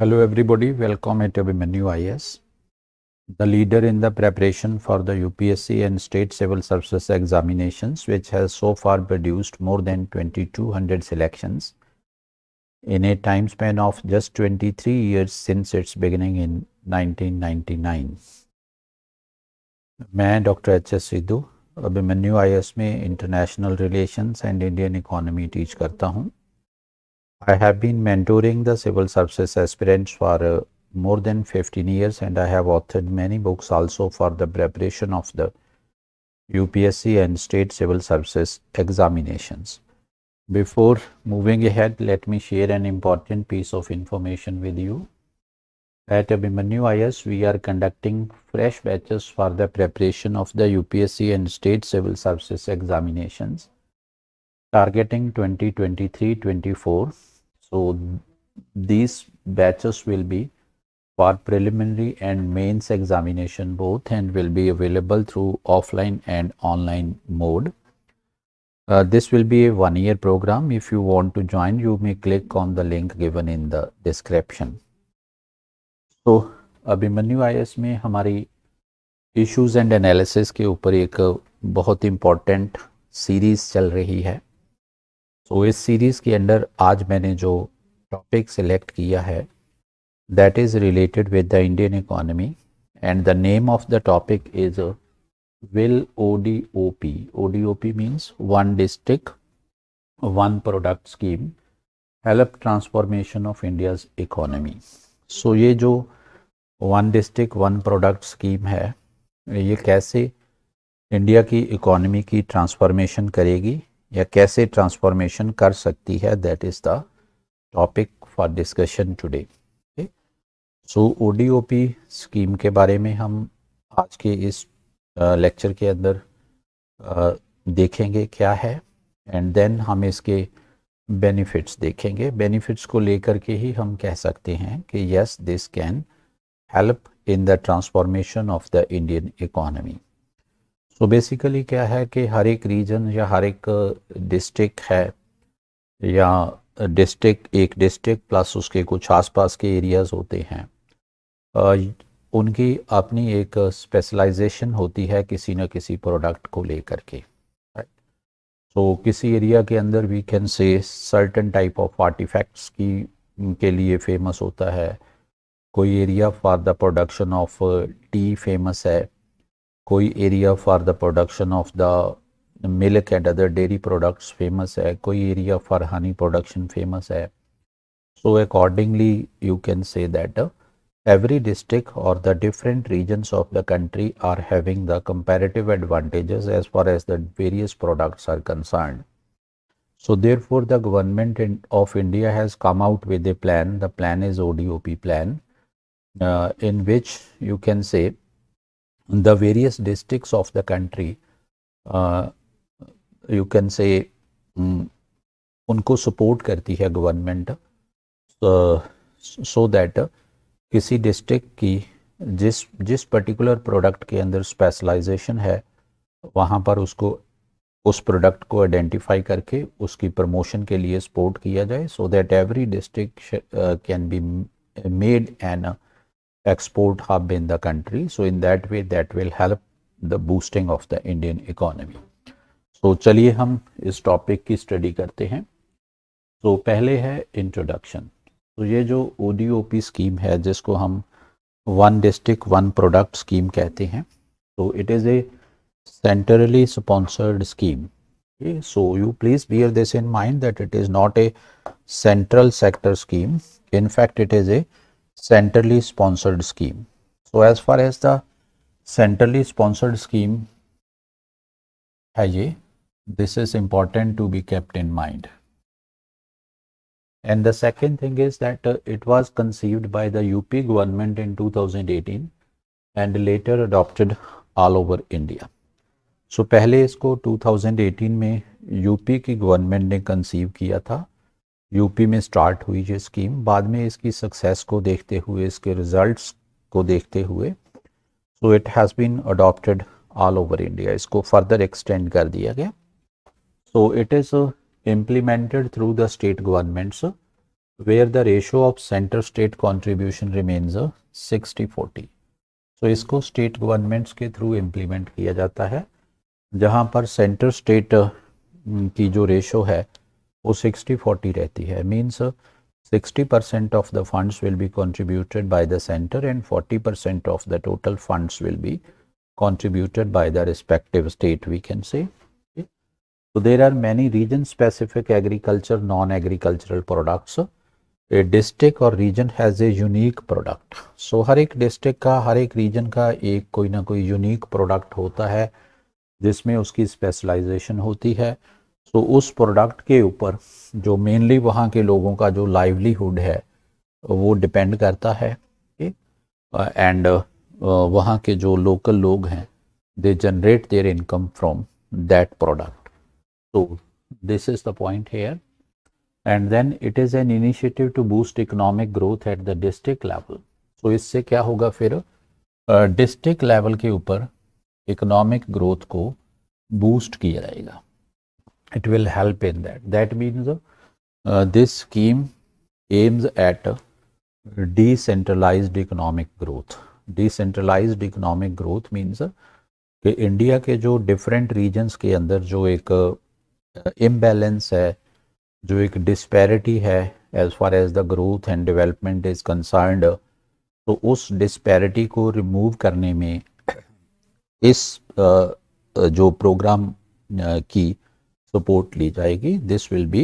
Hello everybody, welcome at Abhimanyu IS. The leader in the preparation for the UPSC and State Civil Services examinations which has so far produced more than 2200 selections in a time span of just 23 years since its beginning in 1999. I am Dr. H. S. Sidhu Abhimanyu IAS में International Relations and Indian Economy teach करता I have been mentoring the civil services aspirants for uh, more than 15 years and I have authored many books also for the preparation of the UPSC and state civil services examinations. Before moving ahead, let me share an important piece of information with you. At Abhimanyu IS, we are conducting fresh batches for the preparation of the UPSC and state civil services examinations targeting 2023-24 so these batches will be for preliminary and mains examination both and will be available through offline and online mode uh, this will be a one year program if you want to join you may click on the link given in the description so abhimanyu is me, hamari issues and analysis ke upar ek bahut important series chal rahi hai. So so, इस series के अंदर आज मैंने जो topic select किया है that is related with the Indian economy and the name of the topic is will O O O D P D O P means one district one product scheme help transformation of India's economy so ये जो one district one product scheme है ये कैसे India की economy की transformation करेगी या कैसे ट्रांसफॉर्मेशन कर सकती है that is the topic for discussion today so ODOP scheme के बारे में हम आज के इस लेक्चर के अंदर देखेंगे क्या है एंड देन हम इसके बेनिफिट्स देखेंगे बेनिफिट्स को लेकर के ही हम कह सकते हैं कि yes this can help in the transformation of the Indian economy so so basically क्या है कि हर एक रीजन या हर एक डिस्ट्रिक्ट है या डिस्ट्रिक्ट एक डिस्ट्रिक्ट प्लस उसके कुछ आसपास के एरियाज होते हैं उनकी अपनी एक स्पेशलाइजेशन होती है किसी न किसी प्रोडक्ट को लेकर के तो सो किसी एरिया के अंदर we can say certain type of artifacts की के लिए फेमस होता है कोई area for the production of tea famous है कोई area for the production of the milk and other dairy products famous है कोई area for honey production famous है so accordingly you can say that uh, every district or the different regions of the country are having the comparative advantages as far as the various products are concerned so therefore the government of india has come out with a plan the plan is odop plan uh, in which you can say the various districts of the country, uh, you can say, um, उनको support करती है government so that किसी district की जिस जिस particular product के अंदर specialisation है वहाँ पर उसको उस प्रोडक्ट को आइडेंटिफाई करके उसकी प्रमोशन के लिए सपोर्ट किया जाए so that every district can be made an export hub in the country. So in that way, that will help the boosting of the Indian economy. So chaliye hum is topic ki study karte hain so, pehle hai introduction. तो so, ये जो ODOP scheme है जिसको हम one district one product scheme कहते हैं तो it is a centrally sponsored scheme so you please bear this in mind that it is not a central sector scheme in fact it is a centrally sponsored scheme. So as far as the centrally sponsored scheme hai this is important to be kept in mind. And the second thing is that uh, it was conceived by the UP government in 2018 and later adopted all over India. so, पहले इसको 2018 में UP की government ने conceive किया था UP में start हुई ये स्कीम बाद में इसकी सक्सेस को देखते हुए इसके रिजल्ट्स को देखते हुए so it has been adopted all over India इसको फर्दर एक्सटेंड कर दिया गया so it is implemented through the state governments where the ratio of centre state contribution remains sixty forty so इसको स्टेट गवर्नमेंट्स के through implement किया जाता है जहाँ पर सेंटर स्टेट की जो रेशो है वो 60 40 रहती है means 60 percent of the funds will be contributed by the centre and 40 percent of the total funds will be contributed by the respective state we can say तो there are many region specific agriculture non agricultural products a district और region has a unique product so हर एक district का हर एक reason का एक कोई ना कोई यूनिक प्रोडक्ट होता है जिसमें उसकी स्पेशलाइजेशन होती है सो तो उस प्रोडक्ट के ऊपर जो मेनली वहाँ के लोगों का जो लाइवलीहुड है वो डिपेंड करता है एंड वहाँ के जो लोकल लोग हैं they generate their income from that product so this is the point here and then it is an initiative to boost economic growth at the district level so इससे क्या होगा फिर डिस्ट्रिक्ट लेवल के ऊपर economic growth को boost किया जाएगा it will help in that that means uh, this scheme aims at decentralized economic growth decentralized economic growth means कि इंडिया के जो डिफरेंट रीजन्स के अंदर जो एक इम्बेलेंस uh, है जो एक डिस्पैरिटी है as far as the growth and development is concerned तो उस डिस्पैरिटी को रिमूव करने में इस uh, जो प्रोग्राम uh, की सपोर्ट ली जाएगी this will be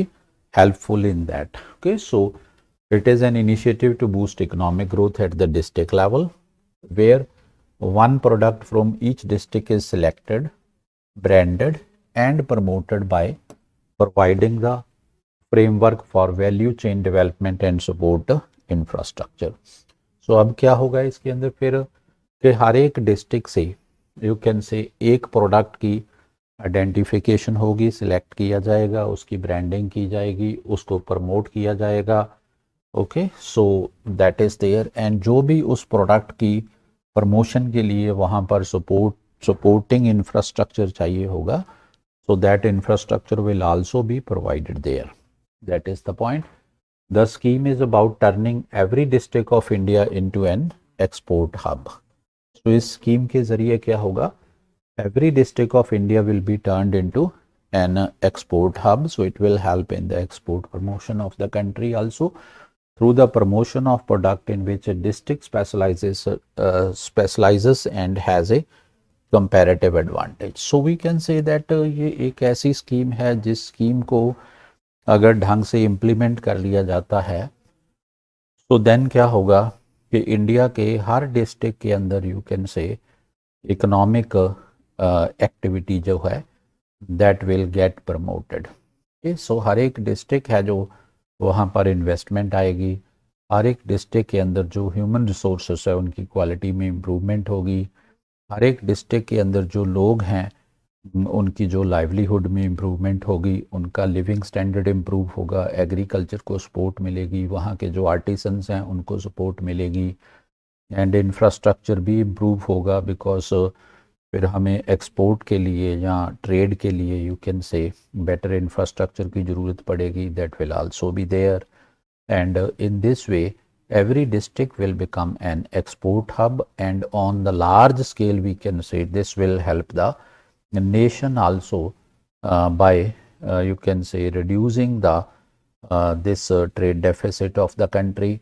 helpful in that okay so it is an initiative to boost economic growth at the district level where one product from each district is selected branded and promoted by providing the framework for value chain development and support infrastructure so अब क्या होगा इसके अंदर फिर हर एक district से you can से एक प्रोडक्ट की आइडेंटिफिकेशन होगी सिलेक्ट किया जाएगा उसकी ब्रांडिंग की जाएगी उसको प्रमोट किया जाएगा okay so that is there and जो भी उस प्रोडक्ट की प्रमोशन के लिए वहाँ पर सपोर्ट सपोर्टिंग इंफ्रास्ट्रक्चर चाहिए होगा so that infrastructure will also be provided there that is the point the scheme is about turning every district of India into an export hub तो इस स्कीम के ज़रिए क्या होगा every district of India will be turned into an export hub. So it will help in the export promotion of the country also through the promotion of product in which a district specializes uh, specializes and has a comparative comparative advantage so we can say ye ek aisi scheme hai jis scheme ko agar dhang se implement kar liya jata hai so then kya hoga ki india ke har district ke andar you can say economic uh, activity uh, जो है that will get promoted okay so हर एक district है जो वहाँ पर investment आएगी हर एक डिस्ट्रिक्ट के अंदर जो ह्यूमन रिसोर्स है उनकी क्वालिटी में इम्प्रूवमेंट होगी हर एक डिस्ट्रिक्ट के अंदर जो लोग हैं उनकी जो लाइवलीहुड में इम्प्रूवमेंट होगी उनका लिविंग स्टैंडर्ड इम्प्रूव होगा एग्रीकल्चर को सपोर्ट मिलेगी वहाँ के जो आर्टिसन्स हैं उनको सपोर्ट मिलेगी एंड इंफ्रास्ट्रक्चर भी इम्प्रूव होगा बिकॉज फिर हमें एक्सपोर्ट के लिए या ट्रेड के लिए you can say better infrastructure की ज़रूरत पड़ेगी that will also be there and in this way every district will become an export hub and on the large scale we can say this will help the nation also by you can say reducing the this trade deficit of the country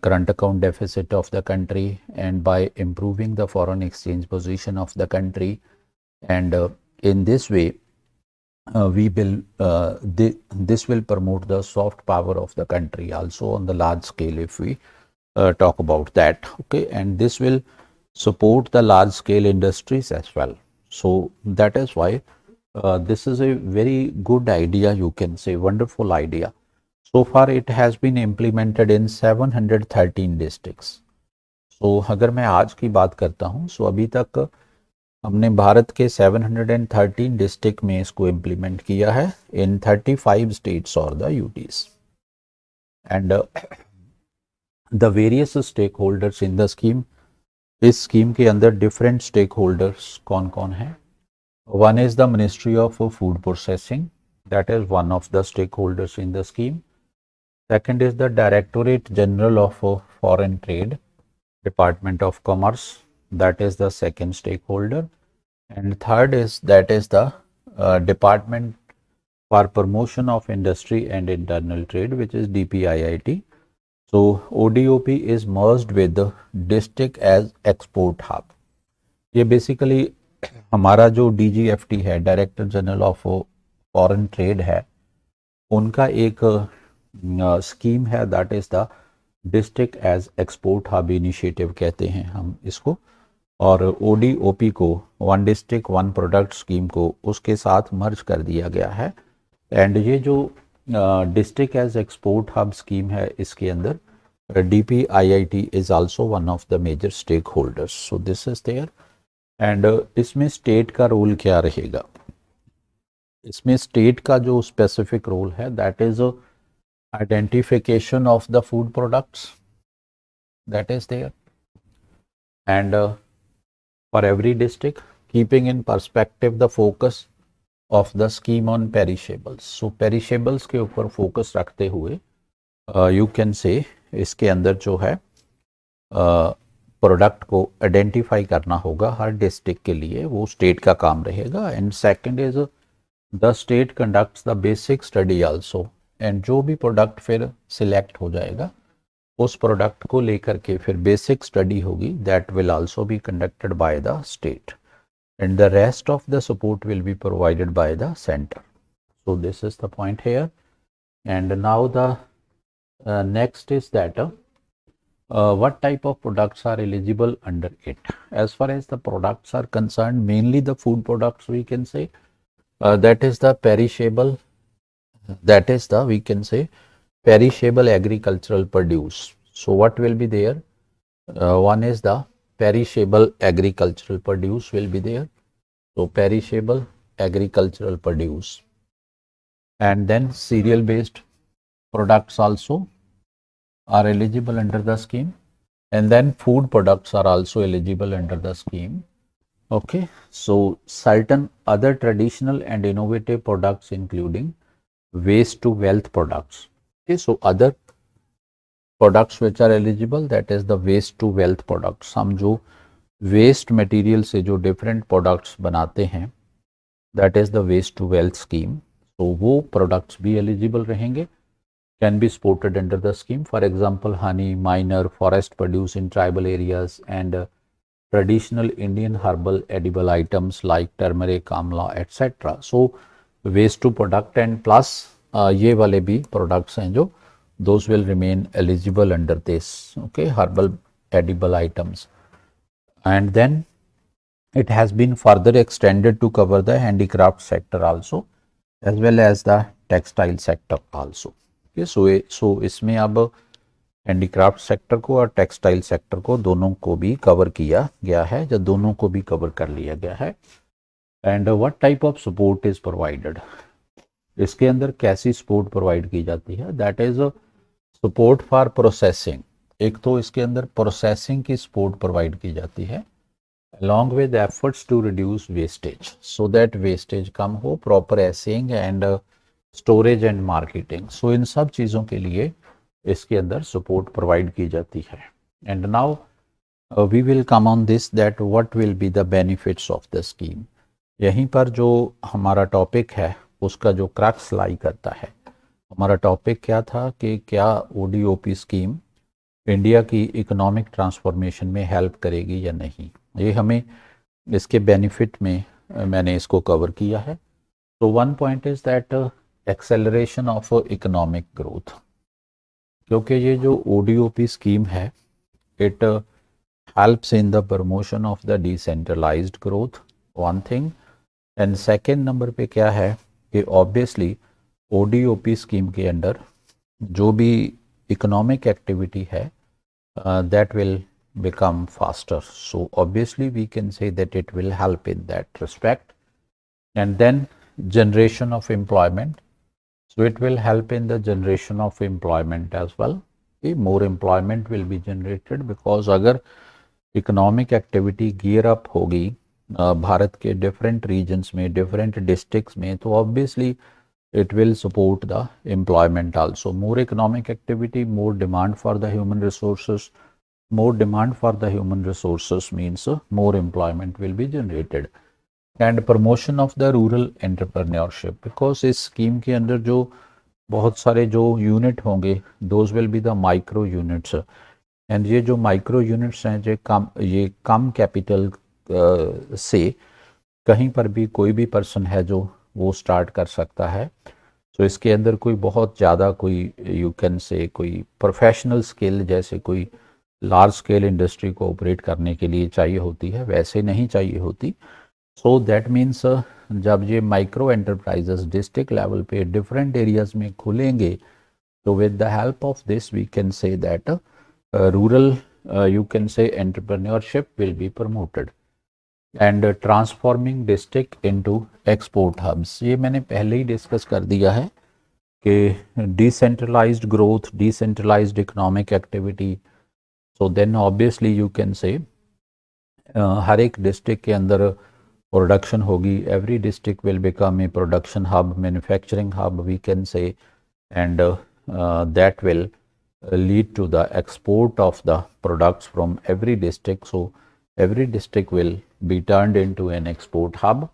current account deficit of the country and by improving the foreign exchange position of the country and uh, in this way uh, we will uh, th this will promote the soft power of the country also on the large scale if we uh, talk about that okay and this will support the large scale industries as well so that is why uh, this is a very good idea you can say wonderful idea so far it has been implemented in 713 districts so अगर मैं आज की बात करता हूँ so अभी तक हमने भारत के 713 डिस्ट्रिक्ट में इसको इम्प्लीमेंट किया है इन 35 स्टेट्स और the UTs and the various stakeholders in the scheme इस स्कीम के अंदर डिफरेंट स्टेक होल्डर्स कौन कौन हैं one is the ministry of food processing that is one of the stakeholders in the scheme Second is the Directorate General of Foreign Trade, Department of Commerce. That is the second stakeholder. And third is that is the uh, Department for Promotion of Industry and Internal Trade, which is DPIIT. So ODOP is merged with the district as export hub. ये basically, our DGFT DGFT है General of Foreign Trade. Trade scheme है that is the district as export hub initiative कहते हैं हम इसको और O D को one district one product scheme को उसके साथ मर्ज कर दिया गया है एंड ये जो district as export hub scheme है इसके अंदर D P I I T is also one of the major stakeholders so this is there and इसमें स्टेट का रोल क्या रहेगा इसमें स्टेट का जो स्पेसिफिक रोल है that is identification of the food products that is there and uh, for every district keeping in perspective the focus of the scheme on perishables so perishables ke upar focus rakhte hue uh, you can say iske andar jo hai uh, product uh, को identify करना होगा हर district के लिए वो state का काम रहेगा and second is the state conducts the basic study also and जो भी प्रोडक्ट फिर सिलेक्ट हो जाएगा उस प्रोडक्ट को लेकर के फिर बेसिक स्टडी होगी that will also be conducted by the state and the rest of the support will be provided by the center so this is the point here and now the uh, next is that uh, uh, what type of products are eligible under it as far as the products are concerned mainly the food products we can say that is the perishable that is the we can say perishable agricultural produce. So what will be there? Uh, one is the perishable agricultural produce will be there. So perishable agricultural produce and then cereal based products also are eligible under the scheme and then food products are also eligible under the scheme okay so certain other traditional and innovative products including waste to wealth products okay so other products which are eligible that is the waste to wealth products हम जो waste material से जो different products बनाते हैं that is the waste to wealth scheme so वो products भी eligible रहेंगे can be sported under the scheme for example honey minor forest produce in tribal areas and uh, traditional indian herbal edible items like turmeric amla etc so waste to product and plus ये वाले भी products हैं जो those will remain eligible under this okay herbal edible items and then it has been further extended to cover the handicraft sector also as well as the textile sector also okay so so इसमें अब handicraft sector को और textile sector को दोनों को भी cover किया गया है जब दोनों को भी कवर कर लिया गया है and what type of support is provided इसके अंदर कैसी सपोर्ट प्रोवाइड की जाती है that is support for processing एक तो इसके अंदर प्रोसेसिंग की सपोर्ट प्रोवाइड की जाती है along with efforts to reduce wastage so that wastage कम हो प्रॉपर एसिंग and storage and marketing so इन सब चीज़ों के लिए इसके अंदर सपोर्ट प्रोवाइड की जाती है and now we will come on this that what will be the benefits of the scheme यहीं पर जो हमारा टॉपिक है उसका जो क्रैक्स लाई करता है हमारा टॉपिक क्या था कि क्या ओ स्कीम इंडिया की इकोनॉमिक ट्रांसफॉर्मेशन में हेल्प करेगी या नहीं ये हमें इसके बेनिफिट में मैंने इसको कवर किया है तो one point is that acceleration of economic growth क्योंकि ये जो ओ स्कीम है it helps in the promotion of the decentralised growth one thing and second number पे क्या है कि ऑब्वियसली ओ डी स्कीम के अंडर जो भी इकोनॉमिक एक्टिविटी है that will become faster so obviously we can say that it will help in that respect and then generation of employment so it will help in the generation of employment as well more employment will be generated because अगर economic activity gear up होगी भारत के different regions में different districts में तो obviously it will support the employment also more economic activity more demand for the human resource more demand for the human resource means more employment will be generated and promotion of the rural entrepreneurship because इस scheme के अंदर जो बहुत सारे जो unit होंगे those will be the micro units and ये जो माइक्रो यूनिट्स हैं जो कम ये कम कैपिटल से कहीं पर भी कोई भी पर्सन है जो वो स्टार्ट कर सकता है सो so, इसके अंदर कोई बहुत ज़्यादा कोई यू कैन से कोई प्रोफेशनल स्केल जैसे कोई लार्ज स्केल इंडस्ट्री को ऑपरेट करने के लिए चाहिए होती है वैसे नहीं चाहिए होती सो दैट मीन्स जब ये माइक्रो एंटरप्राइजेस डिस्ट्रिक्ट लेवल पे डिफरेंट एरियाज में खुलेंगे तो with the help of this we can say that rural you can say entrepreneurship will be promoted and transforming district into export hubs ये मैंने पहले ही डिस्कस कर दिया है कि decentralised growth decentralised economic activity so then obviously you can say हर एक डिस्ट्रिक्ट के अंदर प्रोडक्शन होगी every district will become a production hub manufacturing hub we can say and that will lead to the export of the products from every district so every district will be turned into an export hub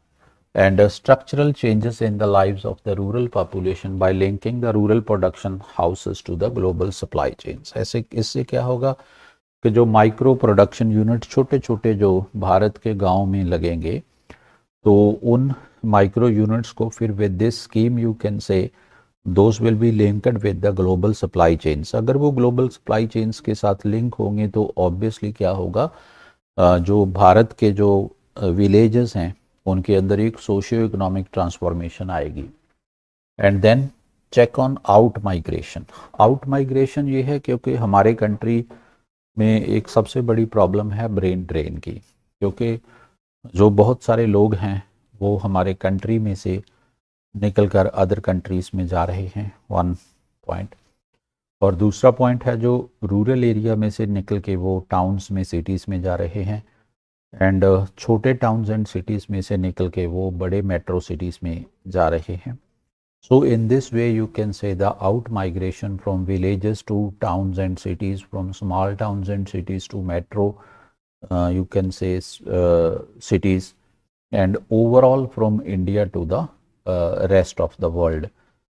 and uh, structural changes in the lives of the rural population by linking the rural production houses to the global supply chains aise isse kya hoga ki jo micro production unit chote chote jo bharat ke gaon mein lagenge to un micro units ko fir with this scheme you can say those will be linked with the global supply chains अगर वो global supply chains के साथ link होंगे तो obviously क्या होगा जो भारत के जो विलेजेस हैं उनके अंदर एक सोशियो इकोनॉमिक ट्रांसफॉर्मेशन आएगी and then check on out migration out migration ये है क्योंकि हमारे कंट्री में एक सबसे बड़ी प्रॉब्लम है ब्रेन ड्रेन की क्योंकि जो बहुत सारे लोग हैं वो हमारे कंट्री में से निकल कर अदर कंट्रीज़ में जा रहे हैं वन पॉइंट और दूसरा पॉइंट है जो रूरल एरिया में से निकल के वो टाउन्स में सिटीज़ में जा रहे हैं एंड uh, छोटे टाउन्स एंड सिटीज़ में से निकल के वो बड़े मेट्रो सिटीज़ में जा रहे हैं so in this way you can say the out migration from villages to towns and cities from small towns and cities to metro you can say cities and overall from India to the rest of the world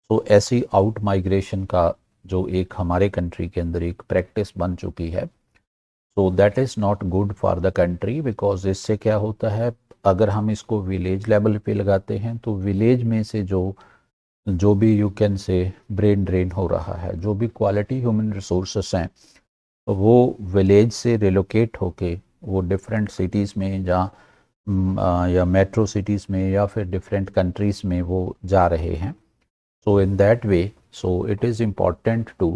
तो ऐसी out migration का जो एक हमारे country के अंदर एक practice बन चुकी है so that is not good for the country because इससे क्या होता है अगर हम इसको विलेज लेवल पे लगाते हैं तो विलेज में से जो जो भी you can say brain drain हो रहा है जो भी क्वालिटी ह्यूमन रिसोर्सेस हैं वो विलेज से रिलोकेट होके वो डिफरेंट सिटीज़ में जहाँ या मेट्रो mm, सिटीज़ में या फिर डिफरेंट कंट्रीज़ में वो जा रहे हैं so in that way so it is important to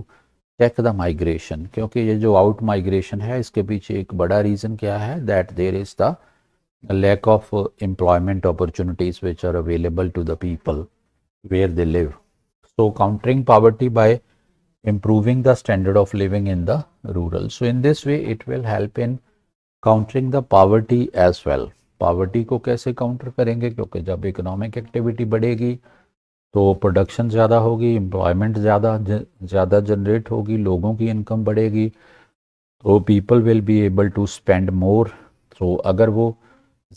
check the migration क्योंकि ये जो आउट माइग्रेशन है इसके पीछे एक बड़ा रीज़न क्या है that there is the lack of employment opportunities which are available to the people where they live so countering poverty by improving the standard of living in the rural so in this way it will help in countering the poverty as well poverty को कैसे counter करेंगे क्योंकि जब economic activity बढ़ेगी तो production ज़्यादा होगी employment ज़्यादा ज़्यादा जनरेट होगी लोगों की इनकम बढ़ेगी तो people will be able to spend more तो अगर वो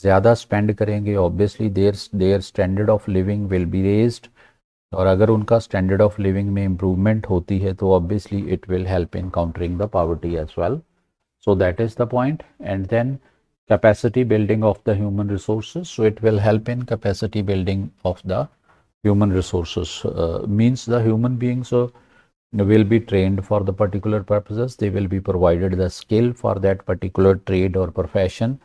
ज़्यादा स्पेंड करेंगे obviously their their standard of living will be raised और अगर उनका स्टैंडर्ड ऑफ लिविंग में इम्प्रूवमेंट होती है तो obviously it will help in countering the poverty as well so that is the point and then capacity building of the human resources so it will help in capacity building of the human resources uh, means the human beings uh, will be trained for the particular purposes they will be provided the skill for that particular trade or profession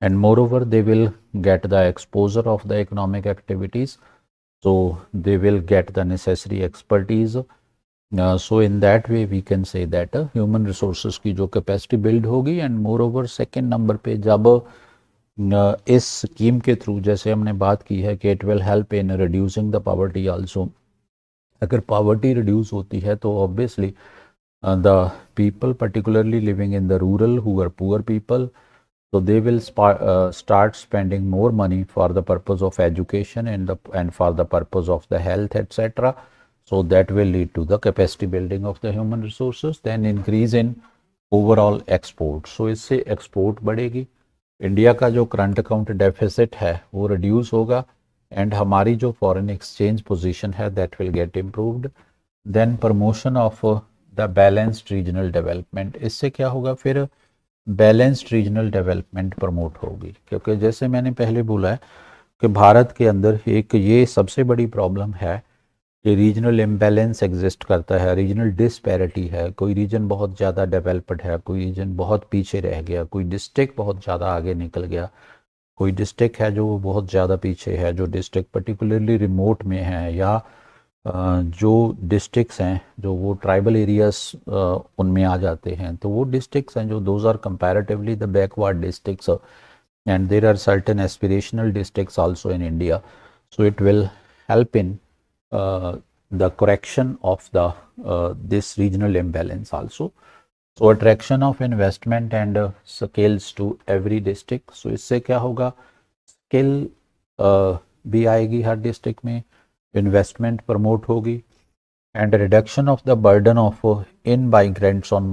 and moreover they will get the exposure of the economic activities so they will get the necessary expertise uh, so in that way we can say that uh, human resources ki jo capacity build hogi and moreover second number pe jab. uh, इस scheme के through जैसे हमने बात की है कि it will help in reducing the poverty also अगर poverty reduce होती है तो obviously the people particularly living in the rural who are poor people तो they will start spending more money for the purpose of education and and for the purpose of the health etcetera so that will lead to the capacity building of the human resources then increase in overall export so इससे export बढ़ेगी India का जो current account deficit है वो reduce होगा and हमारी जो foreign exchange position है that will get improved then promotion of the balanced regional development इससे क्या होगा फिर बैलेंस्ड रीजनल डेवलपमेंट प्रमोट होगी क्योंकि जैसे मैंने पहले बोला है कि भारत के अंदर एक ये सबसे बड़ी प्रॉब्लम है कि रीजनल इम्बेलेंस एग्जिस्ट करता है रीजनल डिस्पैरिटी है कोई रीजन बहुत ज़्यादा डेवलप्ड है कोई रीजन बहुत पीछे रह गया कोई डिस्ट्रिक्ट बहुत ज़्यादा आगे निकल गया कोई डिस्ट्रिक्ट है जो बहुत ज़्यादा पीछे है जो डिस्ट्रिक्ट पर्टिकुलरली रिमोट में है या जो डिस्ट्रिक्स हैं जो वो ट्राइबल एरियाज उनमें आ जाते हैं तो वो डिस्ट्रिक्स हैं जो those are comparatively the backward districts and there are certain aspirational district also in India so it will help in the correction of the uh, this regional imbalance also so attraction of investment and uh, scales to every district so isse kya hoga skill uh, भी आएगी हर district में investment promote होगी and reduction of the burden of in buying rents on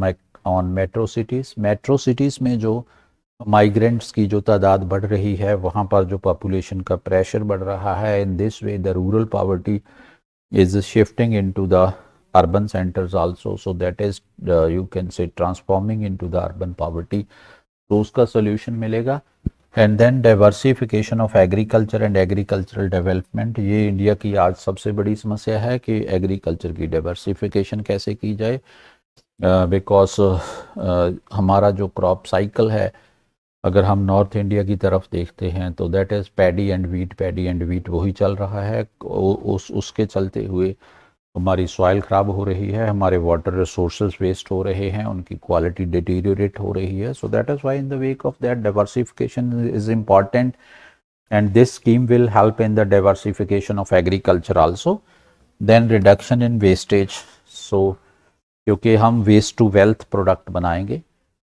on metro cities metro cities में जो uh, migrants की जो तादाद बढ़ रही है वहाँ पर जो पॉपुलेशन का प्रेशर बढ़ रहा है in this way the rural poverty is shifting into the urban centres also so that is you can say transforming into the urban poverty तो उसका सोल्यूशन मिलेगा and then diversification of agriculture and agricultural development ये India की आज सबसे बड़ी समस्या है कि एग्रीकल्चर की डाइवर्सिफिकेशन कैसे की जाए बिकॉज uh, uh, uh, हमारा जो क्रॉप साइकिल है uh, अगर हम नॉर्थ इंडिया की तरफ देखते हैं तो that is paddy and wheat paddy and wheat वही चल रहा है उस उसके चलते हुए हमारी सॉइल ख़राब हो रही है हमारे वाटर रिसोर्स वेस्ट हो रहे हैं उनकी क्वालिटी डिटीरियोरेट हो रही है so that is why in the wake of that diversification is important and this scheme will help in the diversification of agriculture also then reduction in wastage so क्योंकि हम waste to wealth product बनाएंगे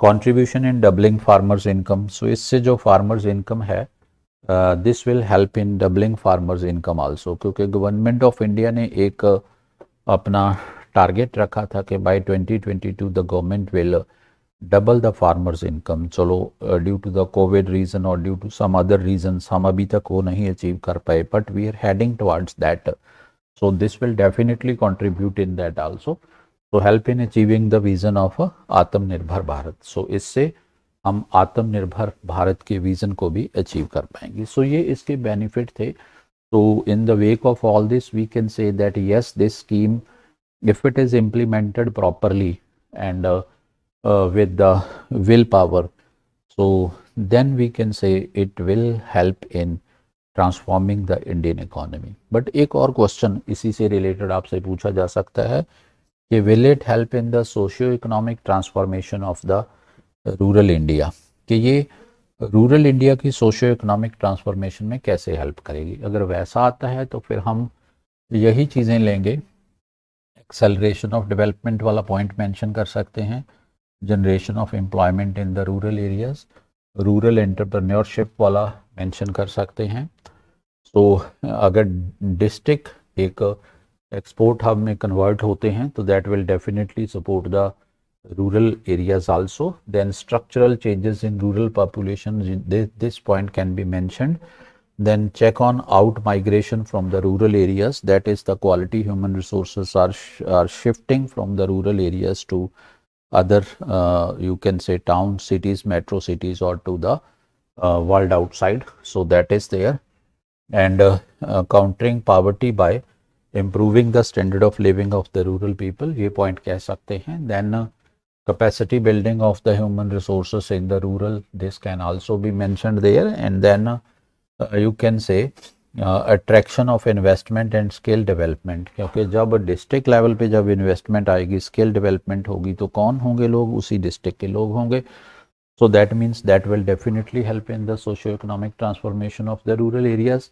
contribution in doubling farmers income so इससे जो farmers income है this will help in doubling farmers income also क्योंकि government of India ने एक uh, अपना टारगेट रखा था कि bye 2022 the government will double the farmers income चलो due to the COVID reason और due to some other reason हम अभी तक वो नहीं अचीव कर पाए but we are heading towards that so this will definitely contribute in that also to help in achieving the vision of Atmanirbhar Bharat सो इससे हम आत्मनिर्भर भारत के विज़न को भी अचीव कर पाएंगे सो so ये इसके बेनिफिट थे तो in the wake of all this we can say that yes this scheme if it is implemented properly and the will power so then we can say it will help in transforming the Indian economy but एक और question इसी से related आपसे पूछा जा सकता है कि will it help in the socio economic transformation of the rural India कि ये रूरल इंडिया की सोशियो इकोनॉमिक ट्रांसफॉर्मेशन में कैसे हेल्प करेगी अगर वैसा आता है तो फिर हम यही चीज़ें लेंगे एक्सेलरेशन ऑफ डेवलपमेंट वाला पॉइंट मेंशन कर सकते हैं generation of employment in the rural areas rural entrepreneurship वाला मेंशन कर सकते हैं सो so, अगर डिस्ट्रिक्ट एक Export hub, में convert होते हैं तो that will definitely support the rural areas also then structural changes in rural population this, point can be mentioned then check on out migration from the rural areas that is the quality human resources are are shifting from the rural areas to other uh, you can say towns, cities metro cities or to the uh, world outside so that is there and uh, countering poverty by improving the standard of living of the rural people ये point कह सकते हैं then capacity building of the human resources in the rural this can also be mentioned there and then uh, you can say uh, attraction of investment and skill development क्योंकि जब district level पे जब investment आएगी skill development होगी तो कौन होंगे लोग उसी डिस्ट्रिक्ट के लोग होंगे so that means that will definitely help in the socio economic transformation of the rural areas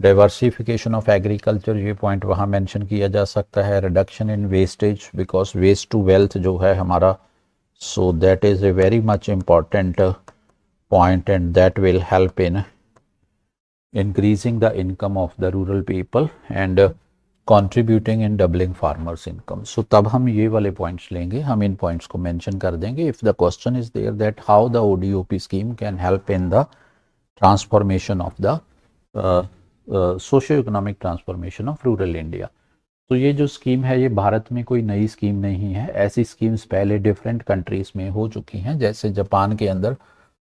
diversification of agriculture ये पॉइंट वहाँ मेंशन किया जा सकता है reduction in wastage because waste to wealth जो है हमारा so that is a very much important point and that will help in increasing the income of the rural people and contributing in doubling farmers income so तब हम ये वाले points लेंगे हम इन points को मैंशन कर देंगे if the question is there that how the O D O P scheme can help in the transformation of the socio economic transformation of rural India तो ये जो स्कीम है ये भारत में कोई नई स्कीम नहीं है ऐसी स्कीम्स पहले डिफरेंट कंट्रीज में हो चुकी हैं जैसे जापान के अंदर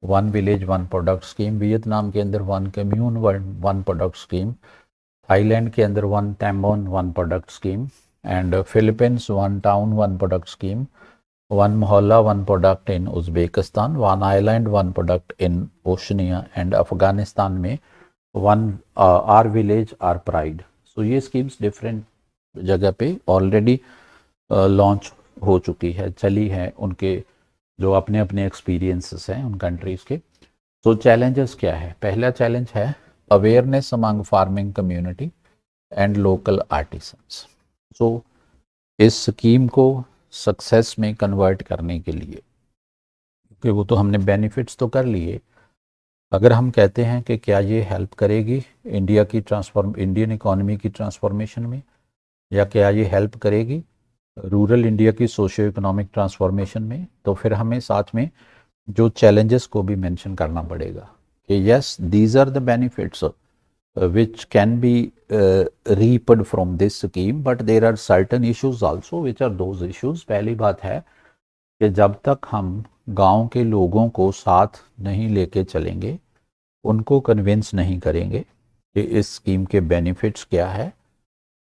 one village one product scheme Vietnam के अंदर वन कम्यून वन प्रोडक्ट स्कीम थाईलैंड के अंदर one tambon one product scheme and Philippines one town one product scheme one mohalla one product in Uzbekistan one island one product in Oceania and Afghanistan में one our village our pride so ये schemes different जगह पे already launch uh, हो चुकी है चली है उनके जो अपने अपने एक्सपीरियंसेस हैं उन कंट्रीज़ के सो so, चैलेंजेस क्या है पहला चैलेंज है awareness among farming community and local artisans so इस स्कीम को सक्सेस में कन्वर्ट करने के लिए क्योंकि वो तो हमने बेनिफिट्स तो कर लिए अगर हम कहते हैं कि क्या ये हेल्प करेगी इंडिया की ट्रांसफॉर्म इंडियन इकोनॉमी की ट्रांसफॉर्मेशन में या क्या ये हेल्प करेगी रूरल इंडिया की सोशियो इकोनॉमिक ट्रांसफॉर्मेशन में तो फिर हमें साथ में जो चैलेंजेस को भी मेंशन करना पड़ेगा कि yes these are the benefits which can be reaped from this scheme but there are certain issues also which are those issues पहली बात है कि जब तक हम गांव के लोगों को साथ नहीं लेके चलेंगे उनको कन्विंस नहीं करेंगे कि इस स्कीम के बेनिफिट्स क्या है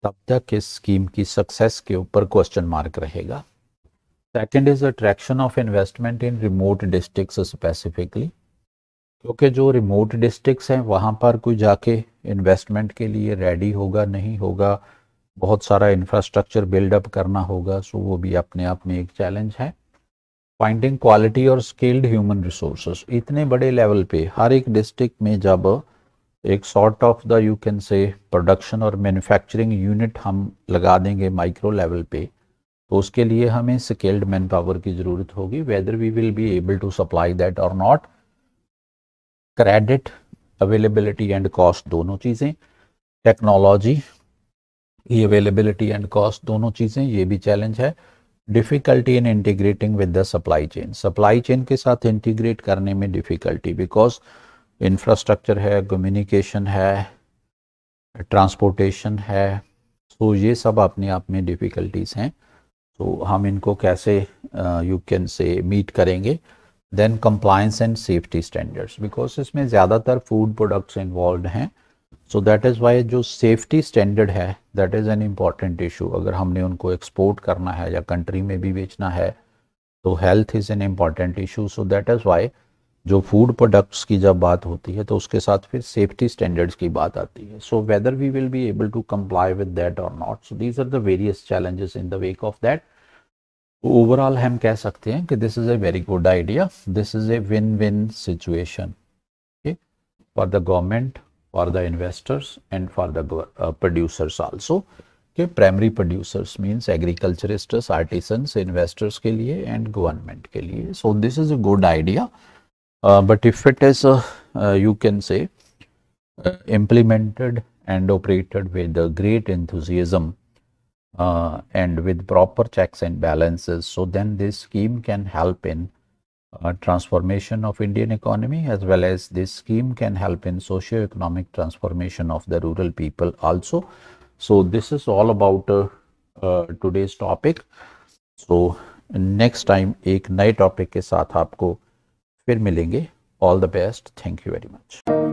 तब तक इस स्कीम की सक्सेस के ऊपर क्वेश्चन मार्क रहेगा second is attraction of investment in remote district specifically क्योंकि जो रिमोट डिस्ट्रिक्ट हैं वहाँ पर कोई जाके इन्वेस्टमेंट के लिए रेडी होगा नहीं होगा बहुत सारा इंफ्रास्ट्रक्चर बिल्डअप करना होगा सो वो भी अपने आप में एक चैलेंज है फाइंडिंग क्वालिटी और स्किल्ड ह्यूमन रिसोर्स इतने बड़े लेवल पे हर एक डिस्ट्रिक्ट में जब एक sort of the you can say production और मैन्युफैक्चरिंग यूनिट हम लगा देंगे माइक्रो लेवल पे तो उसके लिए हमें स्किल्ड मैन पावर की ज़रूरत होगी whether we will be able to supply that और not credit availability and cost दोनों चीज़ें टेक्नोलॉजी ये अवेलेबिलिटी एंड कॉस्ट दोनों चीज़ें ये भी चैलेंज है difficulty in integrating with the supply chain supply chain के साथ इंटीग्रेट करने में डिफिकल्टी बिकॉज इंफ्रास्ट्रक्चर है कम्युनिकेशन है ट्रांसपोर्टेशन है सो तो so ये सब अपने आप में डिफ़िकल्टीज़ हैं तो so हम इनको कैसे यू कैन से मीट करेंगे then compliance and safety standards because इसमें ज़्यादातर फूड प्रोडक्ट्स इन्वॉल्व हैं सो दैट इज़ वाई जो सेफ्टी स्टैंडर्ड है that is an important issue अगर हमने उनको एक्सपोर्ट करना है या कंट्री में भी बेचना है तो health is an important issue so that is why जो फूड प्रोडक्ट्स की जब बात होती है तो उसके साथ फिर सेफ्टी स्टैंडर्ड्स की बात आती है so whether we will be able to comply with that और not so these are the various challenges in the wake of that overall हम कह सकते हैं कि this is a very good idea this is a win win situation for the government for the investors and for the uh, producers also. Okay, primary producers means agriculturists, artisans, investors ke liye and government ke liye. So this is a good idea. Uh, but if it is, uh, uh you can say, uh, implemented and operated with great enthusiasm uh, and with proper checks and balances, so then this scheme can help in a uh, transformation of Indian economy as well as this scheme can help in socio-economic transformation of the rural people also. So this is all about uh, uh, today's topic. So next time एक नए topic के साथ आपको फिर मिलेंगे. All the best. Thank you very much.